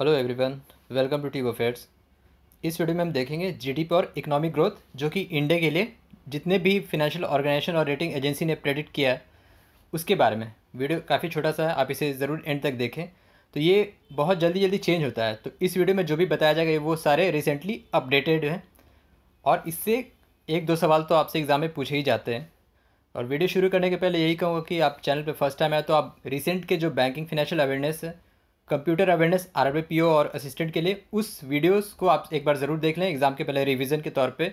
hello everyone welcome to tube affairs इस video में हम देखेंगे जीडीपी और इकोनॉमिक ग्रोथ जो कि इंडिया के लिए जितने भी फाइनेंशियल ऑर्गेनाइजेशन और रेटिंग एजेंसी ने प्रेडिक्ट किया है उसके बारे में वीडियो काफ़ी छोटा सा है आप इसे ज़रूर एंड तक देखें तो ये बहुत जल्दी जल्दी चेंज होता है तो इस वीडियो में जो भी बताया जाएगा वो सारे रिसेंटली अपडेटेड हैं और इससे एक दो सवाल तो आपसे एग्ज़ाम में पूछे ही जाते हैं और वीडियो शुरू करने के पहले यही कहूँगा कि आप चैनल पर फर्स्ट टाइम आए तो आप रिसेंट के जो बैंकिंग फिनेंशियल अवेयरनेस है कंप्यूटर अवेयरनेस आर पी और असिस्टेंट के लिए उस वीडियोस को आप एक बार ज़रूर देख लें एग्ज़ाम के पहले रिवीजन के तौर पे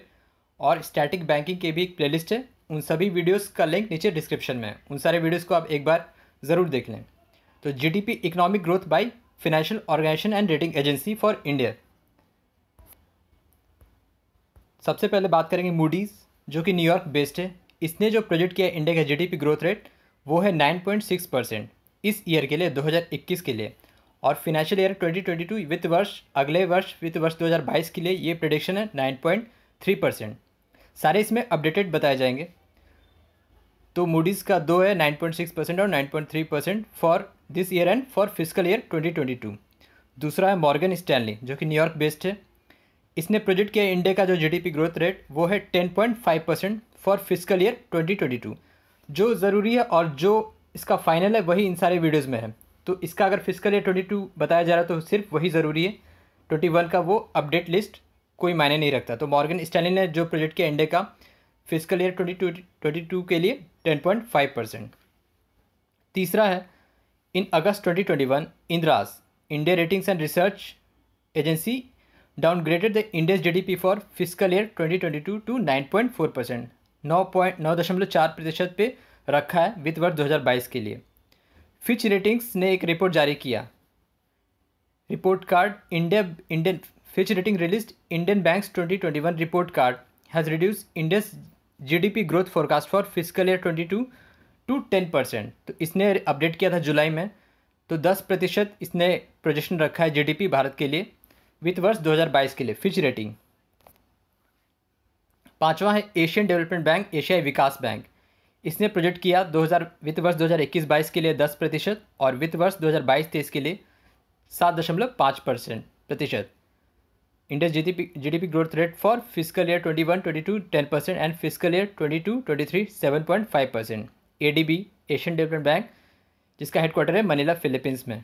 और स्टैटिक बैंकिंग के भी एक प्लेलिस्ट है उन सभी वीडियोस का लिंक नीचे डिस्क्रिप्शन में है उन सारे वीडियोस को आप एक बार ज़रूर देख लें तो P economic growth by financial organization and rating agency for India सबसे पहले बात करेंगे मूडीज़ जो कि न्यूयॉर्क बेस्ड है इसने जो प्रोजेक्ट किया इंडिया का जी ग्रोथ रेट वो है नाइन परसेंट इस ईयर के लिए दो के लिए और फिनेंशियल ईयर 2022 वित्त वर्ष अगले वर्ष वित्त वर्ष 2022 के लिए ये प्रोडिक्शन है 9.3 परसेंट सारे इसमें अपडेटेड बताए जाएंगे तो मूडीज़ का दो है 9.6 परसेंट और 9.3 percent for this year and for fiscal year 2022 दूसरा है मॉर्गन स्टैनली जो कि न्यूयॉर्क बेस्ड है इसने प्रोजेक्ट किया इंडिया का जो जी ग्रोथ रेट वो है ten percent for fiscal year twenty जो ज़रूरी है और जो इसका फाइनल है वही इन सारे वीडियोज़ में है तो इसका अगर फिजिकल ईयर ट्वेंटी टू बताया जा रहा है तो सिर्फ वही ज़रूरी है ट्वेंटी वन का वो अपडेट लिस्ट कोई मायने नहीं रखता तो मॉर्गन स्टैली ने जो प्रोजेक्ट के एंडे का fiscal year twenty twenty two के लिए टेन पॉइंट फाइव परसेंट तीसरा है in August twenty twenty one इंद्रास India ratings and research agency downgraded the India's P for fiscal year twenty twenty two to nine point four percent नौ पॉइंट नौ दशमलव चार प्रतिशत पे रखा है वित्त वर्ष दो हज़ार बाईस के लिए फिच रेटिंग्स ने एक रिपोर्ट जारी किया report card India Indian Fitch rating release Indian banks 2021 report card has reduce India's GDP growth forecast for fiscal year 22 to 10 percent तो इसने अपडेट किया था जुलाई में तो 10 प्रतिशत इसने प्रोजेक्शन रखा है जीडीपी भारत के लिए विथ वर्ष 2022 के लिए फिच रेटिंग पांचवा है एशियन डेवलपमेंट बैंक एशियाई विकास बैंक इसने प्रोजेक्ट किया 2000 वित्त वर्ष 2021-22 के लिए 10 प्रतिशत और वित्त वर्ष 2022-23 के लिए सात दशमलव पाँच परसेंट प्रतिशत India's G D P growth rate for fiscal year twenty one twenty two ten percent and fiscal year twenty two twenty three seven point five percent A D B Asian Development Bank जिसका headquarter है Manila Philippines में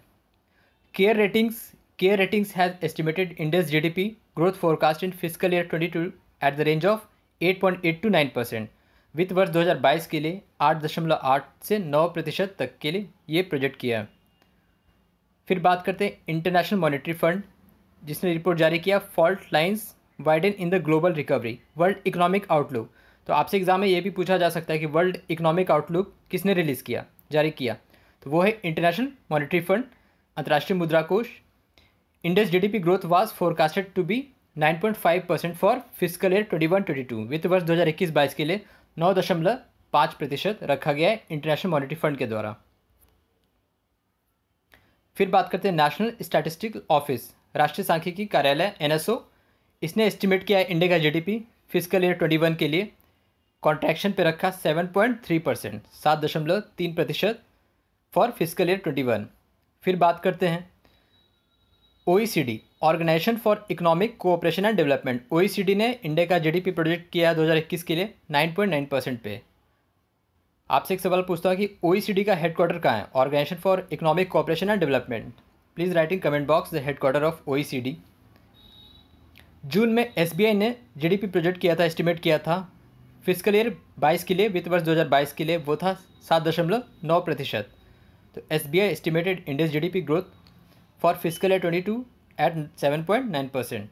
CARE ratings CARE ratings has estimated India's G D P growth forecast in fiscal year twenty two at the range of eight point eight to nine percent वित्त वर्ष 2022 के लिए 8.8 से 9 प्रतिशत तक के लिए ये प्रोजेक्ट किया है फिर बात करते हैं इंटरनेशनल मॉनेटरी फंड जिसने रिपोर्ट जारी किया fault lines widen in the global recovery world economic outlook तो आपसे एग्जाम में ये भी पूछा जा सकता है कि वर्ल्ड इकोनॉमिक आउटलुक किसने रिलीज़ किया जारी किया तो वो है इंटरनेशनल मॉनेटरी फंड अंतर्राष्ट्रीय मुद्रा कोष India's GDP growth was forecasted to be 9.5 percent for fiscal year 21-22 वित्त वर्ष 2021-22 के लिए नौ दशमलव पाँच प्रतिशत रखा गया है इंटरनेशनल मॉनिटरी फंड के द्वारा फिर बात करते हैं नेशनल स्टैटिस्टिक ऑफिस राष्ट्रीय सांख्यिकी कार्यालय एनएसओ इसने एस्टिमेट किया है इंडिया का GDP fiscal year twenty one के लिए कॉन्ट्रैक्शन पे रखा सेवन पॉइंट थ्री परसेंट सात दशमलव तीन प्रतिशत for fiscal year twenty one फिर बात करते हैं OECD organization for economic cooperation and development OECD ने इंडिया का जीडीपी प्रोजेक्ट किया है दो के लिए 9.9 परसेंट पे आपसे एक सवाल पूछता हूँ कि ओईसीडी का हेडक्वार्टर कहाँ है organization for economic cooperation and development please writing comment box the headquarter of OECD जून में एस ने जी प्रोजेक्ट किया था एस्टिमेट किया था फिजिकल ईयर 22 के लिए वित्त वर्ष 2022 के लिए वो था सात दशमलव नौ प्रतिशत तो S B I estimated India's G D P growth for fiscal ए twenty two at seven point nine percent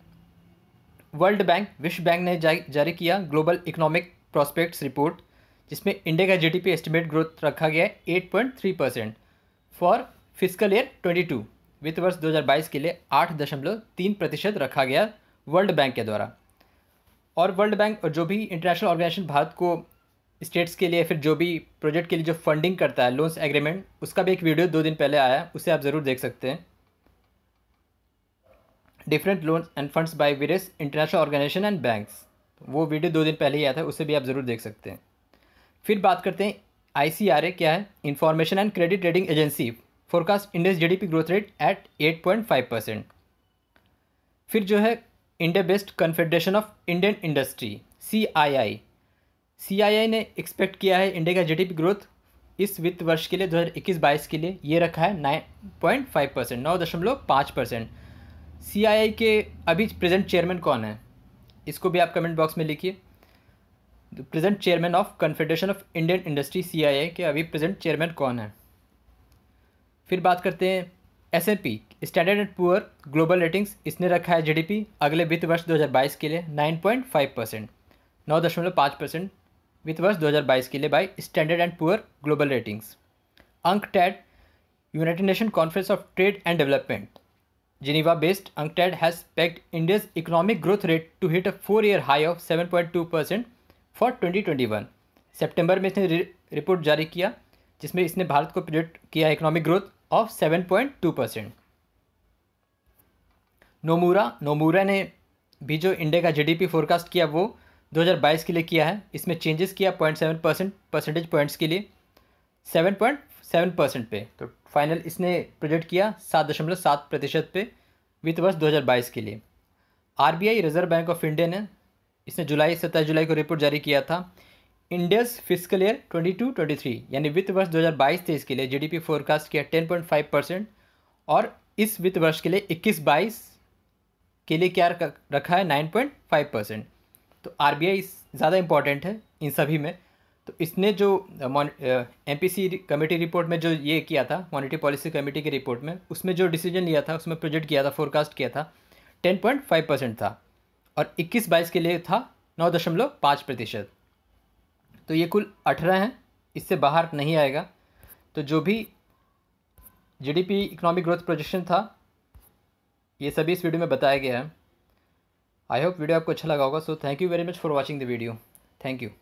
world bank विश्व बैंक ने जारी किया ग्लोबल इकोनॉमिक प्रॉस्पेक्ट्स रिपोर्ट जिसमें इंडिया का जीडीपी एस्टिमेट ग्रोथ रखा गया है eight point three percent for fiscal year twenty two वित्त वर्ष दो हज़ार बाईस के लिए आठ दशमलव तीन प्रतिशत रखा गया वर्ल्ड बैंक के द्वारा और वर्ल्ड बैंक और जो भी इंटरनेशनल ऑर्गेनाइजेशन भारत को स्टेट्स के लिए फिर जो भी प्रोजेक्ट के लिए जो फंडिंग करता है लोन्स एग्रीमेंट उसका भी एक वीडियो दो दिन पहले आया उसे आप ज़रूर देख सकते हैं different loans and funds by various international organization and banks वो वीडियो दो दिन पहले ही आया था उसे भी आप ज़रूर देख सकते हैं फिर बात करते हैं आई क्या है information and credit rating agency forecast India's GDP growth rate at eight point five percent फिर जो है India based Confederation of Indian Industry C I I C I I ने एक्सपेक्ट किया है इंडिया का जीडीपी ग्रोथ इस वित्त वर्ष के लिए दो हज़ार इक्कीस बाईस के लिए ये रखा है नाइन पॉइंट फाइव परसेंट नौ दशमलव पाँच परसेंट आई के अभी प्रेजेंट चेयरमैन कौन है इसको भी आप कमेंट बॉक्स में लिखिए present chairman of Confederation of Indian Industry आई के अभी प्रेजेंट चेयरमैन कौन है फिर बात करते हैं S and P Standard and Poor global ratings इसने रखा है पी अगले वित्त वर्ष 2022 के लिए 9.5 परसेंट नौ दशमलव पाँच परसेंट वित्त वर्ष 2022 के लिए by Standard and Poor global ratings अंक टैट United Nation conference of trade and development Geneva based UNCTAD has pegged India's economic growth rate to hit a four year high of 7.2% for 2021 September में इसने report जारी किया जिसमें इसने भारत को project किया economic growth of 7.2 percent Nomura Nomura ने भी जो इंडिया का जीडीपी फोरकास्ट किया वो 2022 के लिए किया है इसमें चेंजेस किया 0.7 परसेंट परसेंटेज पॉइंट्स के लिए पॉइंट सेवन परसेंट पे तो फाइनल इसने प्रोजेक्ट किया सात दशमलव सात प्रतिशत पे वित्त वर्ष दो हज़ार बाईस के लिए RBI Reserve Bank of India ने इसने जुलाई सत्ताईस जुलाई को रिपोर्ट जारी किया था India's fiscal year twenty two twenty three यानी वित्त वर्ष दो हज़ार बाईस तेईस के लिए जीडीपी फोरकास्ट किया टेन पॉइंट फाइव परसेंट और इस वित्त वर्ष के लिए इक्कीस बाईस के लिए क्या रखा है नाइन पॉइंट फाइव परसेंट तो आर ज़्यादा इंपॉर्टेंट है इन सभी में तो इसने जो एम कमेटी रिपोर्ट में जो ये किया था मॉनिटरी पॉलिसी कमेटी की रिपोर्ट में उसमें जो डिसीजन लिया था उसमें प्रोजेक्ट किया था फोरकास्ट किया था टेन पॉइंट फाइव परसेंट था और इक्कीस बाईस के लिए था नौ दशमलव पाँच प्रतिशत तो ये कुल अठारह हैं इससे बाहर नहीं आएगा तो जो भी जीडीपी इकोनॉमिक ग्रोथ प्रोजेक्शन था ये सभी इस वीडियो में बताया गया है आई होप वीडियो आपको अच्छा लगा होगा so thank you very much for watching the video thank you